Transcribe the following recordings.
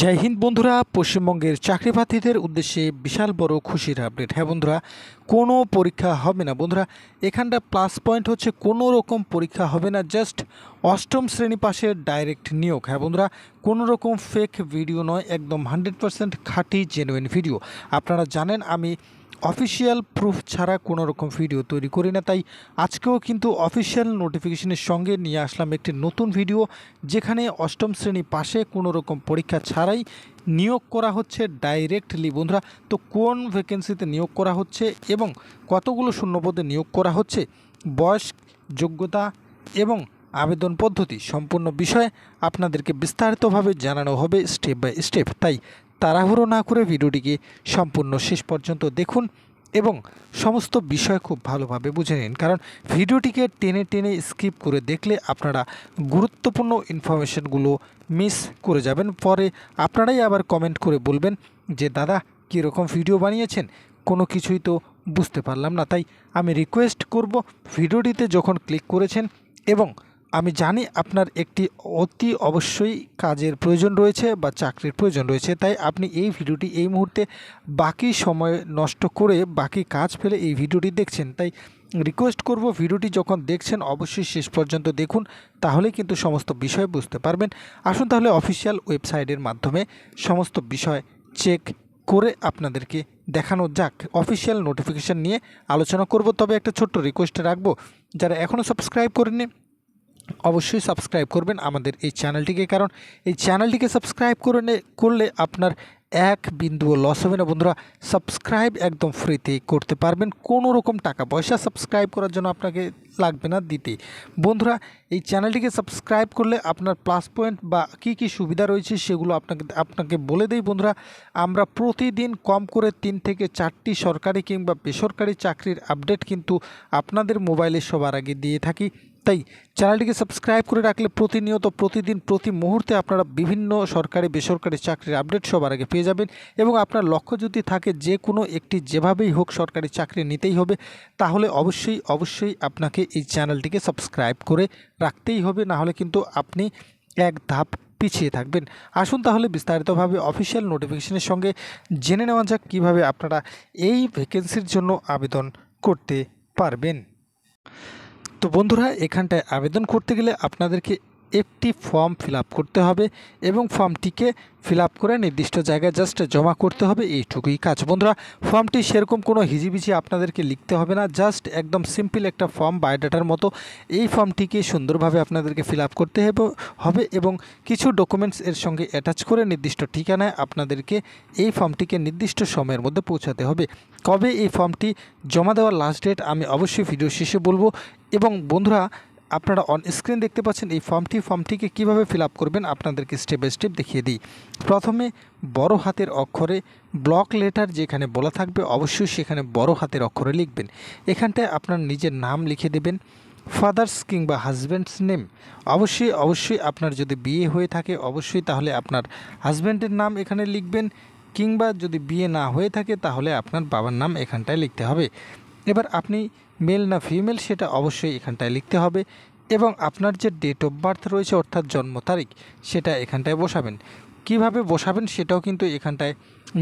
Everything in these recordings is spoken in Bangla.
জয় হিন্দ বন্ধুরা পশ্চিমবঙ্গের চাকরি প্রার্থীদের উদ্দেশ্যে বিশাল বড় খুশির আপডেট হ্যাঁ বন্ধুরা কোনো পরীক্ষা হবে না বন্ধুরা এখানটা প্লাস পয়েন্ট হচ্ছে কোনো রকম পরীক্ষা হবে না জাস্ট অষ্টম শ্রেণী পাশের ডাইরেক্ট নিয়োগ হ্যাঁ বন্ধুরা কোনো রকম ফেক ভিডিও নয় একদম হান্ড্রেড পারসেন্ট খাঁটি জেনুইন ভিডিও আপনারা জানেন আমি অফিসিয়াল প্রুফ ছাড়া কোনো রকম ভিডিও তৈরি করি না তাই আজকেও কিন্তু অফিসিয়াল নোটিফিকেশনের সঙ্গে নিয়ে আসলাম একটি নতুন ভিডিও যেখানে অষ্টম শ্রেণী পাশে কোনো রকম পরীক্ষা ছাড়াই নিয়োগ করা হচ্ছে ডাইরেক্টলি বন্ধুরা তো কোন ভ্যাকেন্সিতে নিয়োগ করা হচ্ছে এবং কতগুলো শূন্যপদে নিয়োগ করা হচ্ছে বয়স যোগ্যতা এবং আবেদন পদ্ধতি সম্পূর্ণ বিষয়ে আপনাদেরকে বিস্তারিতভাবে জানানো হবে স্টেপ বাই স্টেপ তাই তাড়াহুড়ো না করে ভিডিওটিকে সম্পূর্ণ শেষ পর্যন্ত দেখুন এবং সমস্ত বিষয় খুব ভালোভাবে বুঝে নিন কারণ ভিডিওটিকে টেনে টেনে স্কিপ করে দেখলে আপনারা গুরুত্বপূর্ণ ইনফরমেশনগুলো মিস করে যাবেন পরে আপনারাই আবার কমেন্ট করে বলবেন যে দাদা কীরকম ভিডিও বানিয়েছেন কোনো কিছুই তো বুঝতে পারলাম না তাই আমি রিকোয়েস্ট করব ভিডিওটিতে যখন ক্লিক করেছেন এবং আমি জানি আপনার একটি অতি অবশ্যই কাজের প্রয়োজন রয়েছে বা চাকরির প্রয়োজন রয়েছে তাই আপনি এই ভিডিওটি এই মুহূর্তে বাকি সময় নষ্ট করে বাকি কাজ ফেলে এই ভিডিওটি দেখছেন তাই রিকোয়েস্ট করব ভিডিওটি যখন দেখছেন অবশ্যই শেষ পর্যন্ত দেখুন তাহলে কিন্তু সমস্ত বিষয় বুঝতে পারবেন আসুন তাহলে অফিসিয়াল ওয়েবসাইটের মাধ্যমে সমস্ত বিষয় চেক করে আপনাদেরকে দেখানো যাক অফিসিয়াল নোটিফিকেশান নিয়ে আলোচনা করব তবে একটা ছোট্ট রিকোয়েস্ট রাখবো যারা এখনও সাবস্ক্রাইব করেনি অবশ্যই সাবস্ক্রাইব করবেন আমাদের এই চ্যানেলটিকে কারণ এই চ্যানেলটিকে সাবস্ক্রাইব করে করলে আপনার এক বিন্দুও লস হবে না বন্ধুরা সাবস্ক্রাইব একদম ফ্রিতে করতে পারবেন কোনো রকম টাকা পয়সা সাবস্ক্রাইব করার জন্য আপনাকে লাগবে না দিতে বন্ধুরা এই চ্যানেলটিকে সাবস্ক্রাইব করলে আপনার প্লাস পয়েন্ট বা কি কি সুবিধা রয়েছে সেগুলো আপনাকে আপনাকে বলে দেই বন্ধুরা আমরা প্রতিদিন কম করে তিন থেকে চারটি সরকারি কিংবা বেসরকারি চাকরির আপডেট কিন্তু আপনাদের মোবাইলে সবার আগে দিয়ে থাকি তাই চ্যানেলটিকে সাবস্ক্রাইব করে রাখলে প্রতিনিয়ত প্রতিদিন প্রতি মুহূর্তে আপনারা বিভিন্ন সরকারি বেসরকারি চাকরির আপডেট সবার আগে পেয়ে যাবেন এবং আপনার লক্ষ্য যদি থাকে যে কোনো একটি যেভাবেই হোক সরকারি চাকরি নিতেই হবে তাহলে অবশ্যই অবশ্যই আপনাকে এই চ্যানেলটিকে সাবস্ক্রাইব করে রাখতেই হবে না হলে কিন্তু আপনি এক ধাপ পিছিয়ে থাকবেন আসুন তাহলে বিস্তারিতভাবে অফিসিয়াল নোটিফিকেশনের সঙ্গে জেনে নেওয়া যাক কীভাবে আপনারা এই ভ্যাকেন্সির জন্য আবেদন করতে পারবেন তো বন্ধুরা এখানটায় আবেদন করতে গেলে আপনাদেরকে একটি ফর্ম ফিল করতে হবে এবং ফর্মটিকে ফিল করে নির্দিষ্ট জায়গায় জাস্ট জমা করতে হবে এইটুকুই কাজ বন্ধুরা ফর্মটি সেরকম কোনো হিজিবিজি আপনাদেরকে লিখতে হবে না জাস্ট একদম সিম্পল একটা ফর্ম বায়োডাটার মতো এই ফর্মটিকে সুন্দরভাবে আপনাদেরকে ফিল করতে হবে এবং কিছু ডকুমেন্টস এর সঙ্গে অ্যাটাচ করে নির্দিষ্ট ঠিকানায় আপনাদেরকে এই ফর্মটিকে নির্দিষ্ট সময়ের মধ্যে পৌঁছাতে হবে কবে এই ফর্মটি জমা দেওয়ার লাস্ট ডেট আমি অবশ্যই ভিডিও শেষে বলবো এবং বন্ধুরা আপনারা অন স্ক্রিন দেখতে পাচ্ছেন এই ফর্মটি ফর্মটিকে কিভাবে ফিল করবেন আপনাদেরকে স্টেপ বাই স্টেপ দেখিয়ে দিই প্রথমে বড় হাতের অক্ষরে ব্লক লেটার যেখানে বলা থাকবে অবশ্যই সেখানে বড় হাতের অক্ষরে লিখবেন এখানটায় আপনার নিজের নাম লিখে দেবেন ফাদার্স কিংবা হাজব্যান্ডস নেম অবশ্যই অবশ্যই আপনার যদি বিয়ে হয়ে থাকে অবশ্যই তাহলে আপনার হাজব্যান্ডের নাম এখানে লিখবেন কিংবা যদি বিয়ে না হয়ে থাকে তাহলে আপনার বাবার নাম এখানটায় লিখতে হবে এবার আপনি মেল না ফিমেল সেটা অবশ্যই এখানটায় লিখতে হবে এবং আপনার যে ডেট অফ বার্থ রয়েছে অর্থাৎ জন্ম তারিখ সেটা এখানটায় বসাবেন কিভাবে বসাবেন সেটাও কিন্তু এখানটায়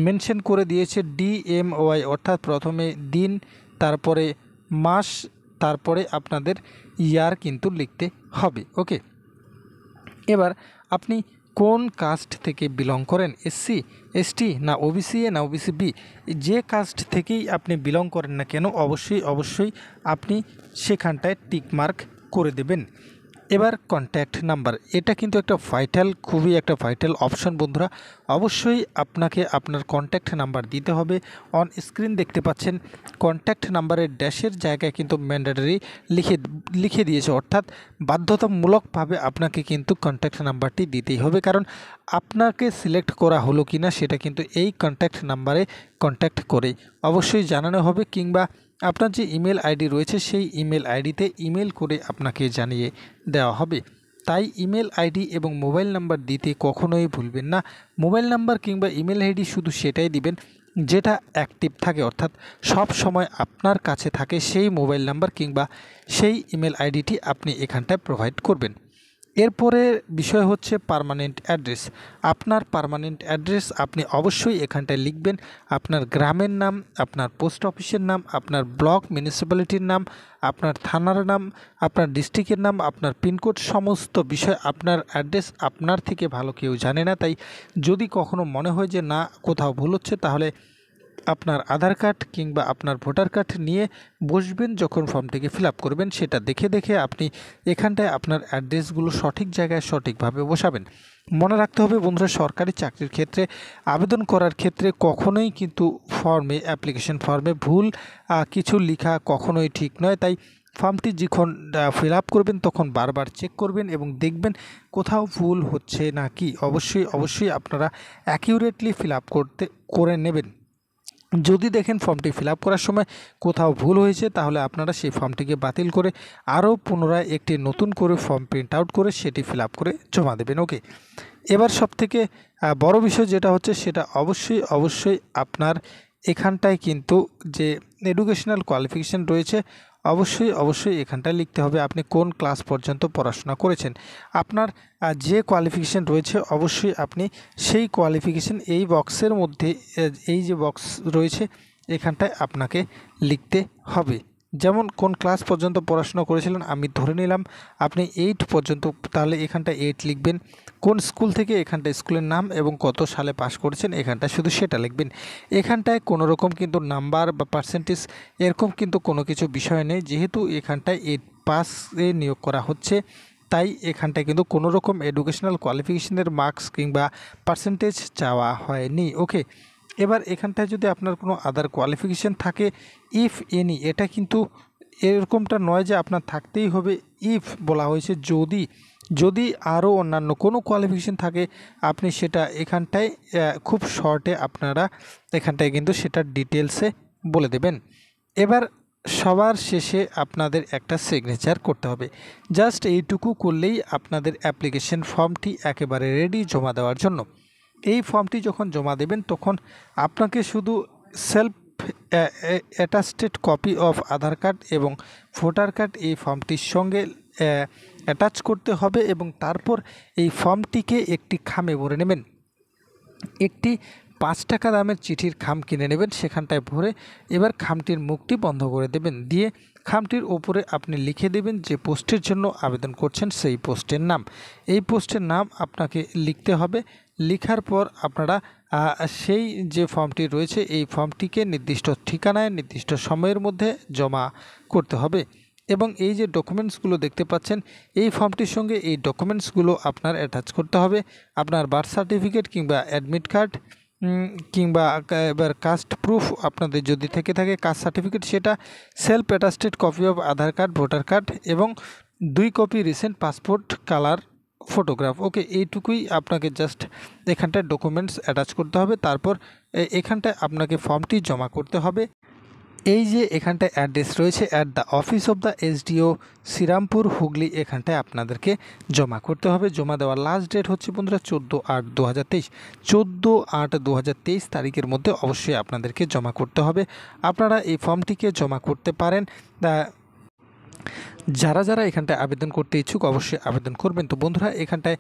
মেনশন করে দিয়েছে ডিএমওয়াই অর্থাৎ প্রথমে দিন তারপরে মাস তারপরে আপনাদের ইয়ার কিন্তু লিখতে হবে ওকে এবার আপনি কোন কাস্ট থেকে বিলং করেন এসসি এসটি না ওবিসি এ না ওবিসি বি যে কাস্ট থেকেই আপনি বিলং করেন না কেন অবশ্যই অবশ্যই আপনি সেখানটায় টিকমার্ক করে দেবেন এবার কন্ট্যাক্ট নাম্বার এটা কিন্তু একটা ভাইটাল খুবই একটা ভাইটাল অপশন বন্ধুরা অবশ্যই আপনাকে আপনার কন্ট্যাক্ট নাম্বার দিতে হবে অন স্ক্রিন দেখতে পাচ্ছেন কন্ট্যাক্ট নাম্বারের ড্যাশের জায়গায় কিন্তু ম্যান্ডেটারি লিখে লিখে দিয়েছে অর্থাৎ বাধ্যতামূলকভাবে আপনাকে কিন্তু কন্ট্যাক্ট নাম্বারটি দিতেই হবে কারণ আপনাকে সিলেক্ট করা হলো কিনা সেটা কিন্তু এই কন্ট্যাক্ট নাম্বারে কন্ট্যাক্ট করে অবশ্যই জানানো হবে কিংবা আপনার যে ইমেল আইডি রয়েছে সেই ইমেল আইডিতে ইমেল করে আপনাকে জানিয়ে দেওয়া হবে তাই ইমেল আইডি এবং মোবাইল নাম্বার দিতে কখনোই ভুলবেন না মোবাইল নাম্বার কিংবা ইমেল আইডি শুধু সেটাই দিবেন যেটা অ্যাক্টিভ থাকে অর্থাৎ সব সময় আপনার কাছে থাকে সেই মোবাইল নাম্বার কিংবা সেই ইমেল আইডিটি আপনি এখানটায় প্রোভাইড করবেন এরপরে বিষয় হচ্ছে পারমানেন্ট অ্যাড্রেস আপনার পারমানেন্ট অ্যাড্রেস আপনি অবশ্যই এখানটায় লিখবেন আপনার গ্রামের নাম আপনার পোস্ট অফিসের নাম আপনার ব্লক মিউনিসিপ্যালিটির নাম আপনার থানার নাম আপনার ডিস্ট্রিক্টের নাম আপনার পিনকোড সমস্ত বিষয় আপনার অ্যাড্রেস আপনার থেকে ভালো কেউ জানে না তাই যদি কখনো মনে হয় যে না কোথাও ভুল হচ্ছে তাহলে আপনার আধার কার্ড কিংবা আপনার ভোটার কার্ড নিয়ে বসবেন যখন ফর্মটিকে ফিল করবেন সেটা দেখে দেখে আপনি এখানটায় আপনার অ্যাড্রেসগুলো সঠিক জায়গায় সঠিকভাবে বসাবেন মনে রাখতে হবে বন্ধুরা সরকারি চাকরির ক্ষেত্রে আবেদন করার ক্ষেত্রে কখনোই কিন্তু ফর্মে অ্যাপ্লিকেশন ফর্মে ভুল কিছু লেখা কখনোই ঠিক নয় তাই ফর্মটি যখন ফিল করবেন তখন বারবার চেক করবেন এবং দেখবেন কোথাও ভুল হচ্ছে না কি অবশ্যই অবশ্যই আপনারা অ্যাকিউরেটলি ফিল করতে করে নেবেন যদি দেখেন ফর্মটি ফিল করার সময় কোথাও ভুল হয়েছে তাহলে আপনারা সেই ফর্মটিকে বাতিল করে আরও পুনরায় একটি নতুন করে ফর্ম প্রিন্ট আউট করে সেটি ফিল করে জমা দেবেন ওকে এবার সবথেকে বড় বিষয় যেটা হচ্ছে সেটা অবশ্যই অবশ্যই আপনার এখানটায় কিন্তু যে এডুকেশনাল কোয়ালিফিকেশান রয়েছে অবশ্যই অবশ্যই এখানটায় লিখতে হবে আপনি কোন ক্লাস পর্যন্ত পড়াশোনা করেছেন আপনার যে কোয়ালিফিকেশান রয়েছে অবশ্যই আপনি সেই কোয়ালিফিকেশান এই বক্সের মধ্যে এই যে বক্স রয়েছে এখানটায় আপনাকে লিখতে হবে যেমন কোন ক্লাস পর্যন্ত পড়াশোনা করেছিলেন আমি ধরে নিলাম আপনি এইট পর্যন্ত তাহলে এখানটা এইট লিখবেন কোন স্কুল থেকে এখানটা স্কুলের নাম এবং কত সালে পাশ করেছেন এখানটা শুধু সেটা লিখবেন এখানটায় কোনো রকম কিন্তু নাম্বার বা পার্সেন্টেজ এরকম কিন্তু কোনো কিছু বিষয় নেই যেহেতু এখানটায় এইট পাসে নিয়োগ করা হচ্ছে তাই এখানটায় কিন্তু কোনো রকম এডুকেশনাল কোয়ালিফিকেশনের মার্কস কিংবা পার্সেন্টেজ চাওয়া হয়নি ওকে এবার এখানটায় যদি আপনার কোনো আদার কোয়ালিফিকেশান থাকে ইফ এনি এটা কিন্তু এরকমটা নয় যে আপনার থাকতেই হবে ইফ বলা হয়েছে যদি যদি আরও অন্যান্য কোনো কোয়ালিফিকেশান থাকে আপনি সেটা এখানটায় খুব শর্টে আপনারা এখানটায় কিন্তু সেটা ডিটেলসে বলে দেবেন এবার সবার শেষে আপনাদের একটা সিগনেচার করতে হবে জাস্ট এইটুকু করলেই আপনাদের অ্যাপ্লিকেশন ফর্মটি একেবারে রেডি জমা দেওয়ার জন্য এই ফর্মটি যখন জমা দেবেন তখন আপনাকে শুধু self attested copy of Aadhaar card এবং ভোটার কার্ড এই ফর্মটির সঙ্গে অ্যাটাচ করতে হবে এবং তারপর এই ফর্মটিকে একটি খামে ভরে নেবেন একটি পাঁচ টাকা দামের চিঠির খাম কিনে নেবেন সেখানটায় ভরে এবার খামটির মুখটি বন্ধ করে দেবেন দিয়ে খামটির ওপরে আপনি লিখে দেবেন যে পোস্টের জন্য আবেদন করছেন সেই পোস্টের নাম এই পোস্টের নাম আপনাকে লিখতে হবে লিখার পর আপনারা সেই যে ফর্মটি রয়েছে এই ফর্মটিকে নির্দিষ্ট ঠিকানায় নির্দিষ্ট সময়ের মধ্যে জমা করতে হবে এবং এই যে ডকুমেন্টসগুলো দেখতে পাচ্ছেন এই ফর্মটির সঙ্গে এই ডকুমেন্টসগুলো আপনার অ্যাটাচ করতে হবে আপনার বার্থ সার্টিফিকেট কিংবা অ্যাডমিট কার্ড কিংবা এবার কাস্ট প্রুফ আপনাদের যদি থেকে থাকে কাস্ট সার্টিফিকেট সেটা self attested copy of Aadhaar card voter card এবং দুই copy recent passport colour photograph okay এইটুকুই আপনাকে জাস্ট এখানটায় ডকুমেন্টস অ্যাটাচ করতে হবে তারপর এখানটায় আপনাকে ফর্মটি জমা করতে হবে এই যে এখানটায় অ্যাড্রেস রয়েছে at the office of the SDO Srirampur Hooghly এখানটায় আপনাদেরকে জমা করতে হবে জমা দেওয়ার লাস্ট ডেট হচ্ছে বন্ধুরা চোদ্দো আট দু হাজার তেইশ চোদ্দো আট দু হাজার তেইশ তারিখের মধ্যে অবশ্যই আপনাদেরকে জমা করতে হবে আপনারা এই ফর্মটিকে জমা করতে পারেন যারা যারা এখানটায় আবেদন করতে ইচ্ছুক অবশ্যই আবেদন করবেন তো বন্ধুরা এখানটায়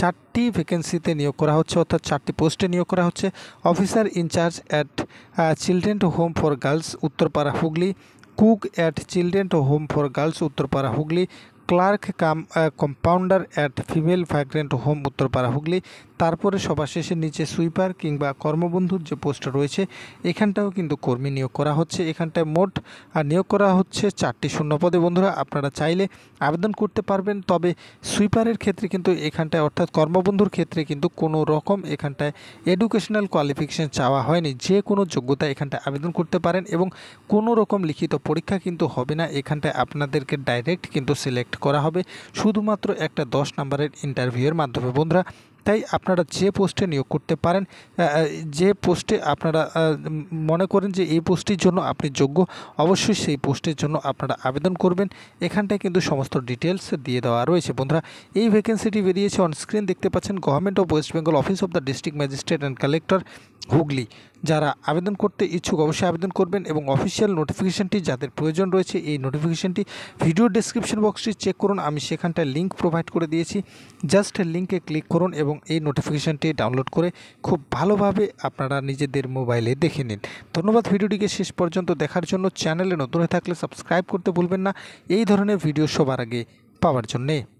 চারটি ভ্যাকেন্সিতে নিয়োগ করা হচ্ছে অর্থাৎ চারটি পোস্টে নিয়োগ করা হচ্ছে officer in charge at children home for girls Uttarpara Hooghly cook at children home for girls Uttarpara Hooghly clerk cum compounder at female vagrant home Uttarpara Hooghly তারপরে সবার শেষে নিচে সুইপার কিংবা কর্মবন্ধুর যে পোস্টটা রয়েছে এখানটাও কিন্তু কর্মী নিয়োগ করা হচ্ছে এখানটায় মোট নিয়োগ করা হচ্ছে চারটি শূন্যপদে বন্ধুরা আপনারা চাইলে আবেদন করতে পারবেন তবে সুইপারের ক্ষেত্রে কিন্তু এখানটায় অর্থাৎ কর্মবন্ধুর ক্ষেত্রে কিন্তু কোনো রকম এখানটায় এডুকেশনাল কোয়ালিফিকেশান চাওয়া হয়নি যে কোনো যোগ্যতা এখানটায় আবেদন করতে পারেন এবং কোনো রকম লিখিত পরীক্ষা কিন্তু হবে না এখানটায় আপনাদেরকে ডাইরেক্ট কিন্তু সিলেক্ট করা হবে শুধুমাত্র একটা দশ নম্বরের ইন্টারভিউয়ের মাধ্যমে বন্ধুরা তাই আপনারা যে পোস্টে নিয়োগ করতে পারেন যে পোস্টে আপনারা মনে করেন যে এই পোস্টের জন্য আপনি যোগ্য অবশ্যই সেই পোস্টের জন্য আপনারা আবেদন করবেন এখানটায় কিন্তু সমস্ত ডিটেলস দিয়ে দেওয়া রয়েছে বন্ধুরা এই ভ্যাকেন্সিটি বেরিয়েছে অন স্ক্রিন দেখতে পাচ্ছেন government of West Bengal office of the district magistrate and collector Hooghly যারা আবেদন করতে ইচ্ছুক অবশ্যই আবেদন করবেন এবং অফিসিয়াল নোটিফিকেশানটি যাদের প্রয়োজন রয়েছে এই নোটিফিকেশানটি ভিডিও ডিসক্রিপশন বক্সটি চেক করুন আমি সেখানটায় লিঙ্ক প্রোভাইড করে দিয়েছি জাস্ট লিঙ্কে ক্লিক করুন এবং এই নোটিফিকেশানটি ডাউনলোড করে খুব ভালোভাবে আপনারা নিজেদের মোবাইলে দেখে নিন ধন্যবাদ ভিডিওটিকে শেষ পর্যন্ত দেখার জন্য চ্যানেলে নতুন হয়ে থাকলে সাবস্ক্রাইব করতে ভুলবেন না এই ধরনের ভিডিও সবার আগে পাওয়ার জন্যে